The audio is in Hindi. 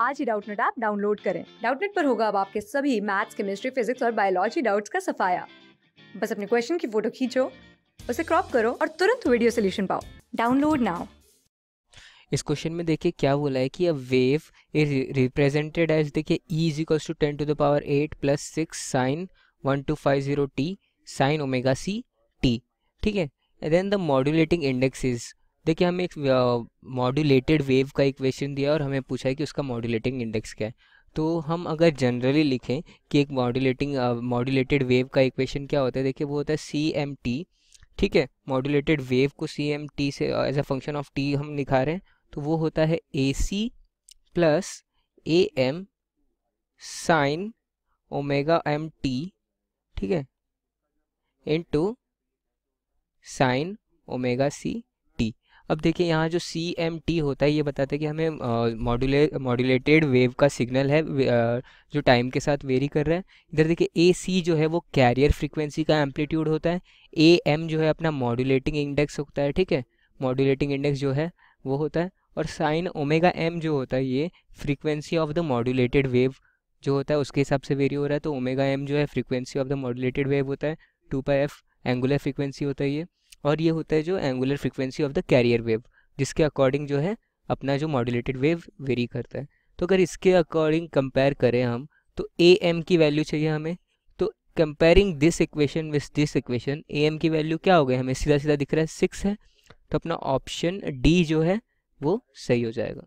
आज ही डाउटनेट ऐप डाउनलोड करें डाउटनेट पर होगा अब आपके सभी मैथ्स केमिस्ट्री फिजिक्स और बायोलॉजी डाउट्स का सफाया बस अपने क्वेश्चन की फोटो खींचो उसे क्रॉप करो और तुरंत वीडियो सोल्यूशन पाओ डाउनलोड नाउ इस क्वेश्चन में देखिए क्या बोला है कि a wave is represented as देखिए E is equals to ten to the power eight plus six sine one two five zero T sine omega C T ठीक है then the modulating index is देखिए हमें एक मॉड्यूलेटेड वेव का इक्वेशन दिया और हमें पूछा है कि उसका मॉड्यूलेटिंग इंडेक्स क्या है तो हम अगर जनरली लिखें कि एक मॉड्यूलेटिंग मॉड्यूलेटेड वेव का इक्वेशन क्या होता है देखिए वो होता है सी एम टी ठीक है मॉड्यूलेटेड वेव को सी एम टी से as a function of T हम लिखा रहे हैं तो वो होता है A C plus A M sine omega M T ठीक है इंटू साइन ओमेगा सी अब देखिए यहाँ जो सी एम टी होता है ये बताता है कि हमें मॉड्यूले मॉड्यूलेटेड वेव का सिग्नल है आ, जो टाइम के साथ वेरी कर रहा है इधर देखिए ए सी जो है वो कैरियर फ्रिक्वेंसी का एम्पलीट्यूड होता है ए एम जो है अपना मॉड्यूलेटिंग इंडेक्स होता है ठीक है मॉड्यूलेटिंग इंडेक्स जो है वो होता है और साइन ओमेगा एम जो होता है ये frequency of the modulated wave जो होता है उसके हिसाब से वेरी हो रहा है तो ओमेगा एम जो है frequency of the modulated wave होता है two pi F angular frequency होता है ये और ये होता है जो angular frequency of the carrier wave जिसके अकॉर्डिंग जो है अपना जो मॉड्यूलेटेड वेव वेरी करता है तो अगर इसके अकॉर्डिंग कंपेयर करें हम तो ए एम की वैल्यू चाहिए हमें तो comparing this equation with this equation A M की वैल्यू क्या हो गई हमें सीधा सीधा दिख रहा है सिक्स है तो अपना ऑप्शन डी जो है वो सही हो जाएगा